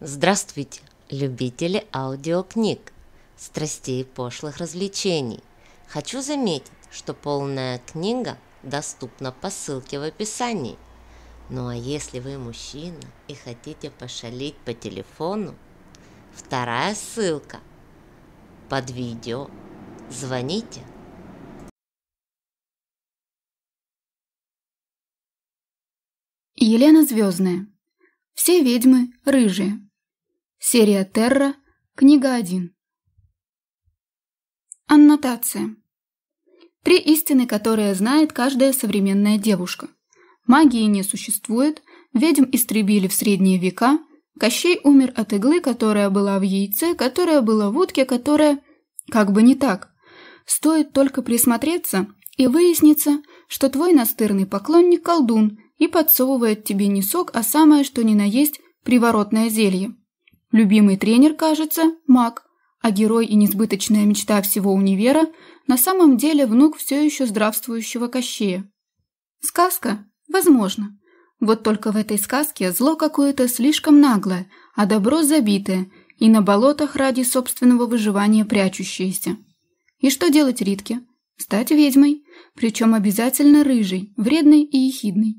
Здравствуйте, любители аудиокниг, страстей и пошлых развлечений. Хочу заметить, что полная книга доступна по ссылке в описании. Ну а если вы мужчина и хотите пошалить по телефону, вторая ссылка под видео. Звоните. Елена Звездная. Все ведьмы рыжие. Серия Терра, книга 1. Аннотация. Три истины, которые знает каждая современная девушка. Магии не существует, ведьм истребили в средние века, Кощей умер от иглы, которая была в яйце, которая была в утке, которая... Как бы не так. Стоит только присмотреться, и выяснится, что твой настырный поклонник – колдун и подсовывает тебе не сок, а самое что ни на есть приворотное зелье. Любимый тренер, кажется, маг, а герой и несбыточная мечта всего универа на самом деле внук все еще здравствующего Кощея. Сказка? Возможно. Вот только в этой сказке зло какое-то слишком наглое, а добро забитое и на болотах ради собственного выживания прячущееся. И что делать Ритке? Стать ведьмой, причем обязательно рыжей, вредной и ехидной.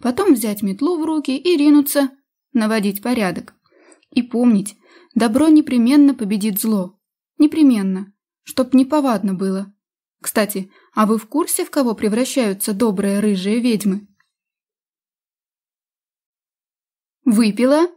Потом взять метлу в руки и ринуться, наводить порядок. И помнить, добро непременно победит зло. Непременно. Чтоб неповадно было. Кстати, а вы в курсе, в кого превращаются добрые рыжие ведьмы? Выпила?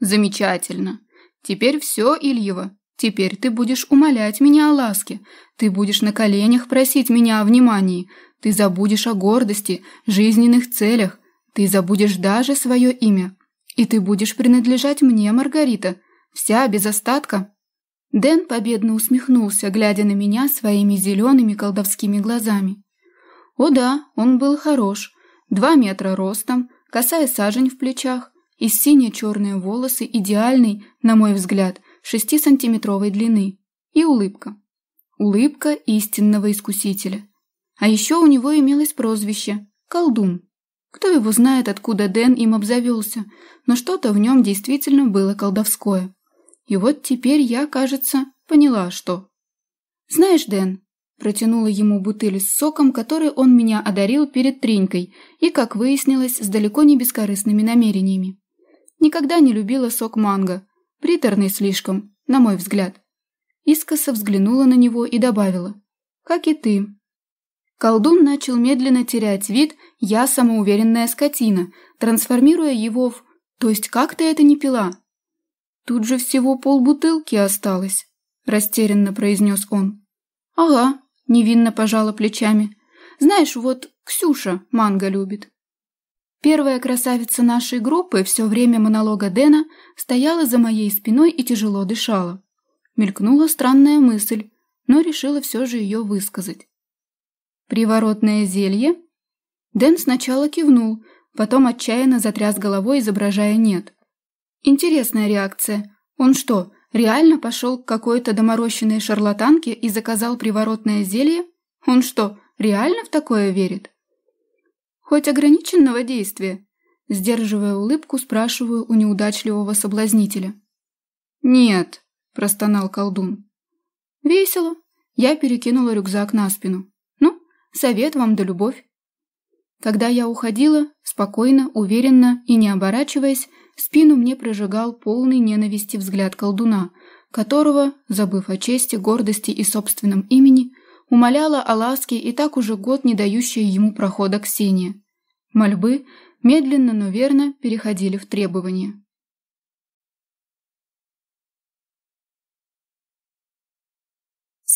Замечательно. Теперь все, Ильева. Теперь ты будешь умолять меня о ласке. Ты будешь на коленях просить меня о внимании. Ты забудешь о гордости, жизненных целях. Ты забудешь даже свое имя. «И ты будешь принадлежать мне, Маргарита, вся без остатка». Дэн победно усмехнулся, глядя на меня своими зелеными колдовскими глазами. О да, он был хорош. Два метра ростом, косая сажень в плечах и сине-черные волосы идеальной, на мой взгляд, шестисантиметровой длины. И улыбка. Улыбка истинного искусителя. А еще у него имелось прозвище – колдун. Кто его знает, откуда Дэн им обзавелся, но что-то в нем действительно было колдовское. И вот теперь я, кажется, поняла, что... «Знаешь, Дэн...» Протянула ему бутыль с соком, который он меня одарил перед Тринькой и, как выяснилось, с далеко не бескорыстными намерениями. Никогда не любила сок манго. Приторный слишком, на мой взгляд. Искоса взглянула на него и добавила. «Как и ты, Колдун начал медленно терять вид «я самоуверенная скотина», трансформируя его в «то есть как ты это не пила?» «Тут же всего полбутылки осталось», – растерянно произнес он. «Ага», – невинно пожала плечами. «Знаешь, вот Ксюша манго любит». Первая красавица нашей группы все время монолога Дэна стояла за моей спиной и тяжело дышала. Мелькнула странная мысль, но решила все же ее высказать. «Приворотное зелье?» Дэн сначала кивнул, потом отчаянно затряс головой, изображая «нет». Интересная реакция. Он что, реально пошел к какой-то доморощенной шарлатанке и заказал приворотное зелье? Он что, реально в такое верит? Хоть ограниченного действия? Сдерживая улыбку, спрашиваю у неудачливого соблазнителя. «Нет», – простонал колдун. «Весело». Я перекинула рюкзак на спину. Совет вам да любовь. Когда я уходила, спокойно, уверенно и не оборачиваясь, спину мне прожигал полный ненависти взгляд колдуна, которого, забыв о чести, гордости и собственном имени, умоляла о ласке и так уже год не дающая ему прохода Ксения. Мольбы медленно, но верно переходили в требования.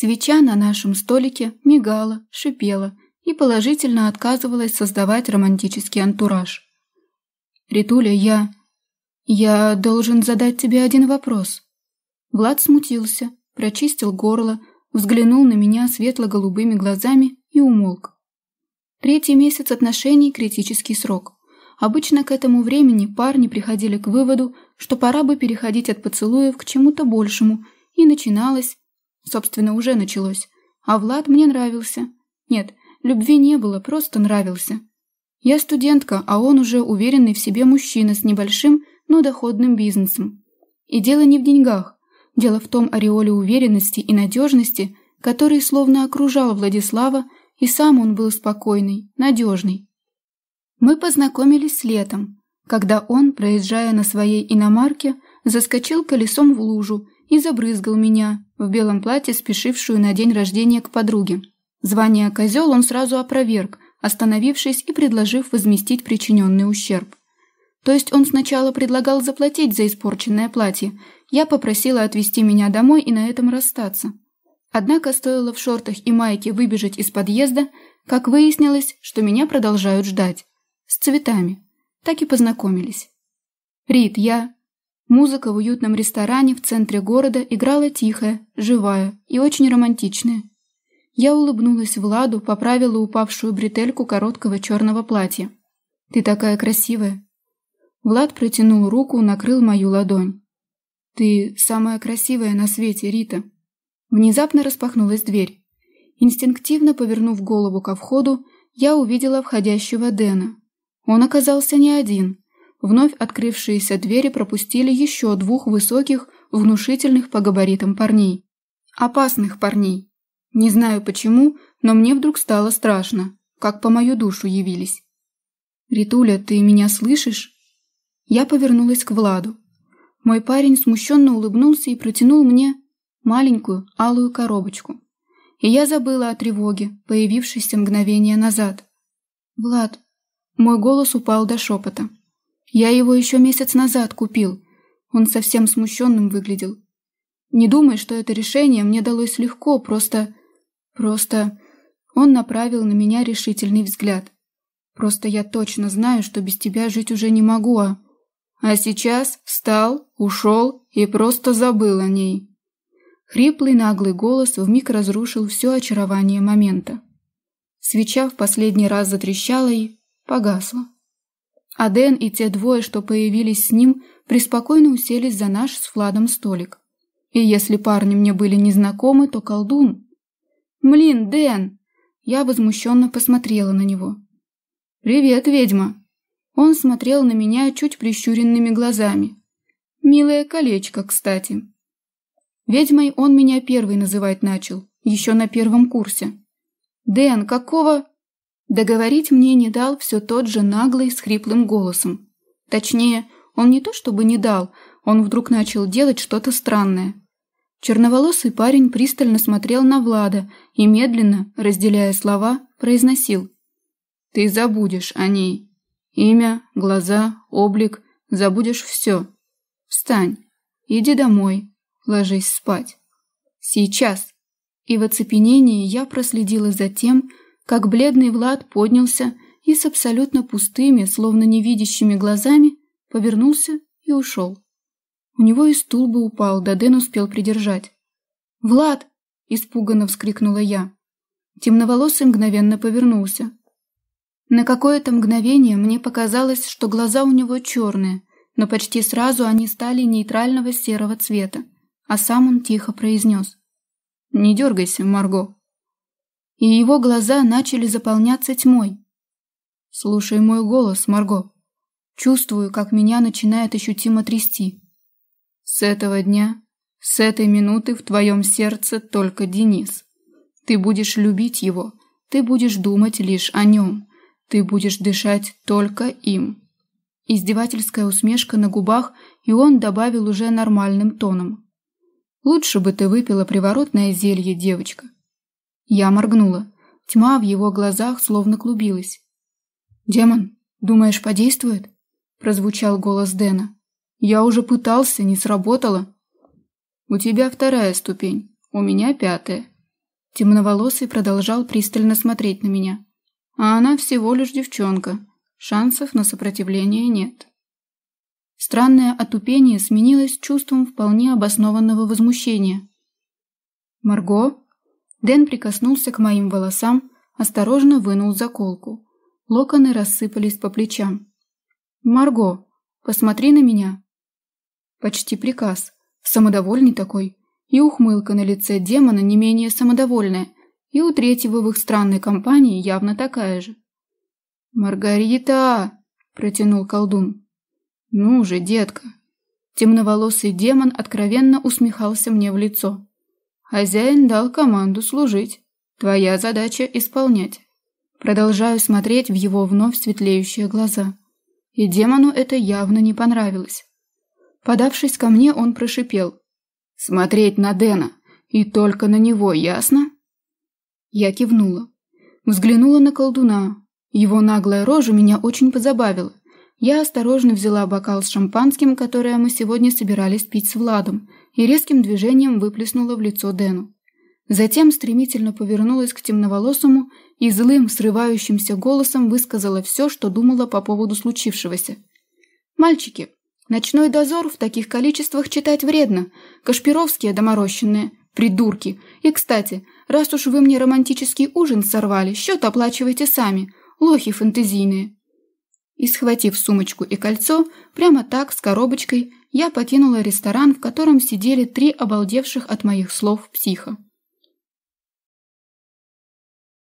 Свеча на нашем столике мигала, шипела и положительно отказывалась создавать романтический антураж. «Ритуля, я... я должен задать тебе один вопрос». Влад смутился, прочистил горло, взглянул на меня светло-голубыми глазами и умолк. Третий месяц отношений – критический срок. Обычно к этому времени парни приходили к выводу, что пора бы переходить от поцелуев к чему-то большему, и начиналось... Собственно, уже началось. А Влад мне нравился. Нет, любви не было, просто нравился. Я студентка, а он уже уверенный в себе мужчина с небольшим, но доходным бизнесом. И дело не в деньгах. Дело в том ореоле уверенности и надежности, который словно окружал Владислава, и сам он был спокойный, надежный. Мы познакомились летом, когда он, проезжая на своей иномарке, заскочил колесом в лужу и забрызгал меня, в белом платье, спешившую на день рождения к подруге. Звание «козел» он сразу опроверг, остановившись и предложив возместить причиненный ущерб. То есть он сначала предлагал заплатить за испорченное платье. Я попросила отвезти меня домой и на этом расстаться. Однако стоило в шортах и майке выбежать из подъезда, как выяснилось, что меня продолжают ждать. С цветами. Так и познакомились. «Рит, я...» Музыка в уютном ресторане в центре города играла тихая, живая и очень романтичная. Я улыбнулась Владу, поправила упавшую бретельку короткого черного платья. «Ты такая красивая!» Влад протянул руку, накрыл мою ладонь. «Ты самая красивая на свете, Рита!» Внезапно распахнулась дверь. Инстинктивно повернув голову ко входу, я увидела входящего Дэна. Он оказался не один. Вновь открывшиеся двери пропустили еще двух высоких, внушительных по габаритам парней. Опасных парней. Не знаю почему, но мне вдруг стало страшно, как по мою душу явились. «Ритуля, ты меня слышишь?» Я повернулась к Владу. Мой парень смущенно улыбнулся и протянул мне маленькую алую коробочку. И я забыла о тревоге, появившейся мгновение назад. «Влад!» Мой голос упал до шепота. Я его еще месяц назад купил. Он совсем смущенным выглядел. Не думай, что это решение мне далось легко, просто... Просто... Он направил на меня решительный взгляд. Просто я точно знаю, что без тебя жить уже не могу, а... А сейчас встал, ушел и просто забыл о ней. Хриплый наглый голос вмиг разрушил все очарование момента. Свеча в последний раз затрещала и погасла. А Дэн и те двое, что появились с ним, преспокойно уселись за наш с Владом столик. И если парни мне были незнакомы, то колдун. «Млин, Дэн!» Я возмущенно посмотрела на него. «Привет, ведьма!» Он смотрел на меня чуть прищуренными глазами. «Милое колечко, кстати!» Ведьмой он меня первый называть начал, еще на первом курсе. «Дэн, какого...» Договорить мне не дал все тот же наглый с хриплым голосом. Точнее, он не то чтобы не дал, он вдруг начал делать что-то странное. Черноволосый парень пристально смотрел на Влада и медленно, разделяя слова, произносил. «Ты забудешь о ней. Имя, глаза, облик. Забудешь все. Встань. Иди домой. Ложись спать. Сейчас». И в оцепенении я проследила за тем, как бледный Влад поднялся и с абсолютно пустыми, словно невидящими глазами повернулся и ушел. У него и стул бы упал, да Дэн успел придержать. «Влад!» – испуганно вскрикнула я. Темноволосый мгновенно повернулся. На какое-то мгновение мне показалось, что глаза у него черные, но почти сразу они стали нейтрального серого цвета, а сам он тихо произнес. «Не дергайся, Марго» и его глаза начали заполняться тьмой. «Слушай мой голос, Марго. Чувствую, как меня начинает ощутимо трясти. С этого дня, с этой минуты в твоем сердце только Денис. Ты будешь любить его, ты будешь думать лишь о нем, ты будешь дышать только им». Издевательская усмешка на губах, и он добавил уже нормальным тоном. «Лучше бы ты выпила приворотное зелье, девочка. Я моргнула. Тьма в его глазах словно клубилась. «Демон, думаешь, подействует?» Прозвучал голос Дэна. «Я уже пытался, не сработало». «У тебя вторая ступень, у меня пятая». Темноволосый продолжал пристально смотреть на меня. «А она всего лишь девчонка. Шансов на сопротивление нет». Странное отупение сменилось чувством вполне обоснованного возмущения. «Марго?» Дэн прикоснулся к моим волосам, осторожно вынул заколку. Локоны рассыпались по плечам. «Марго, посмотри на меня!» Почти приказ. Самодовольный такой. И ухмылка на лице демона не менее самодовольная. И у третьего в их странной компании явно такая же. «Маргарита!» – протянул колдун. «Ну же, детка!» Темноволосый демон откровенно усмехался мне в лицо. Хозяин дал команду служить. Твоя задача исполнять. Продолжаю смотреть в его вновь светлеющие глаза. И демону это явно не понравилось. Подавшись ко мне, он прошипел. «Смотреть на Дена И только на него, ясно?» Я кивнула. Взглянула на колдуна. Его наглая рожа меня очень позабавила. Я осторожно взяла бокал с шампанским, которое мы сегодня собирались пить с Владом, и резким движением выплеснула в лицо Дэну. Затем стремительно повернулась к темноволосому и злым, срывающимся голосом высказала все, что думала по поводу случившегося. «Мальчики, ночной дозор в таких количествах читать вредно. Кашпировские доморощенные, придурки. И, кстати, раз уж вы мне романтический ужин сорвали, счет оплачивайте сами, лохи фэнтезийные». И, схватив сумочку и кольцо, прямо так, с коробочкой, я покинула ресторан, в котором сидели три обалдевших от моих слов психа.